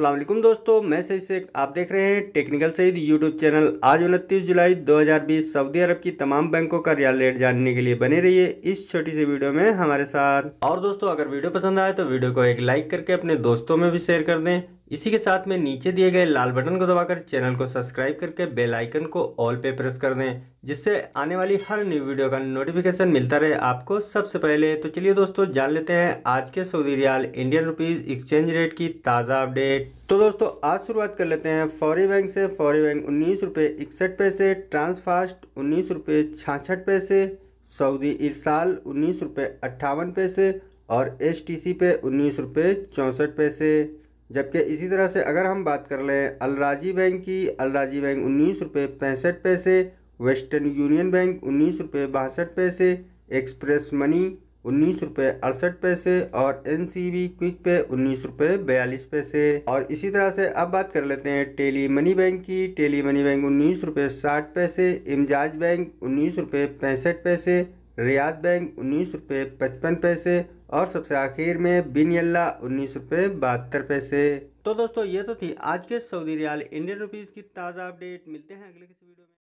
वालेकुम दोस्तों मैं सही शेख आप देख रहे हैं टेक्निकल सईद यूट्यूब चैनल आज उनतीस जुलाई 2020 सऊदी अरब की तमाम बैंकों का रियल रेट जानने के लिए बने रहिए इस छोटी सी वीडियो में हमारे साथ और दोस्तों अगर वीडियो पसंद आए तो वीडियो को एक लाइक करके अपने दोस्तों में भी शेयर कर दें इसी के साथ में नीचे दिए गए लाल बटन को दबाकर चैनल को सब्सक्राइब करके बेल आइकन को ऑल पे प्रेस कर दें जिससे आने वाली हर न्यू वीडियो का नोटिफिकेशन मिलता रहे आपको सबसे पहले तो चलिए दोस्तों जान लेते हैं आज के Saudi riyal Indian rupees exchange rate की ताज़ा अपडेट तो दोस्तों आज शुरुआत कर लेते हैं फौरी बैंक से फौरी बैंक उन्नीस रुपये इकसठ पैसे ट्रांसफास्ट उन्नीस रुपये छाछठ पैसे सऊदी इरसाल उन्नीस रुपये अट्ठावन पैसे और एस टी सी पे उन्नीस रुपये चौंसठ पैसे जबकि इसी तरह से अगर हम बात कर लें अलराजी बैंक की अलराजी बैंक उन्नीस रुपये पैंसठ पैसे वेस्टर्न यूनियन बैंक उन्नीस रुपये बासठ पैसे एक्सप्रेस मनी उन्नीस रुपये अड़सठ पैसे और एन सी बी क्विक पे उन्नीस रुपये बयालीस पैसे और इसी तरह से अब बात कर लेते हैं टेली मनी बैंक की टेली मनी बैंक उन्नीस रुपये साठ पैसे इमजाज बैंक उन्नीस रुपये पैंसठ पैसे रियाद बैंक उन्नीस रुपये पचपन पैसे और सबसे आखिर में बिन यल्ला उन्नीस रुपये बहत्तर पैसे तो दोस्तों ये तो थी आज के सऊदी रियाल इंडियन रुपीज़ की ताज़ा अपडेट मिलते हैं अगले किसी वीडियो में